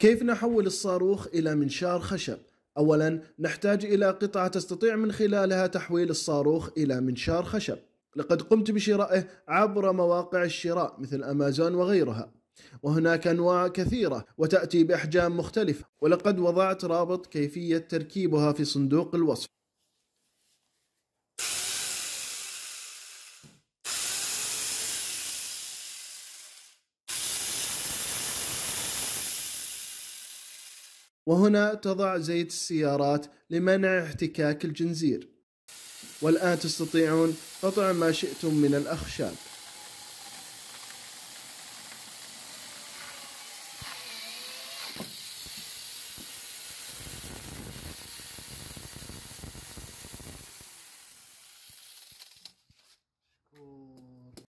كيف نحول الصاروخ إلى منشار خشب؟ أولا نحتاج إلى قطعة تستطيع من خلالها تحويل الصاروخ إلى منشار خشب لقد قمت بشرائه عبر مواقع الشراء مثل أمازون وغيرها وهناك أنواع كثيرة وتأتي بأحجام مختلفة ولقد وضعت رابط كيفية تركيبها في صندوق الوصف وهنا تضع زيت السيارات لمنع احتكاك الجنزير والآن تستطيعون قطع ما شئتم من الأخشاب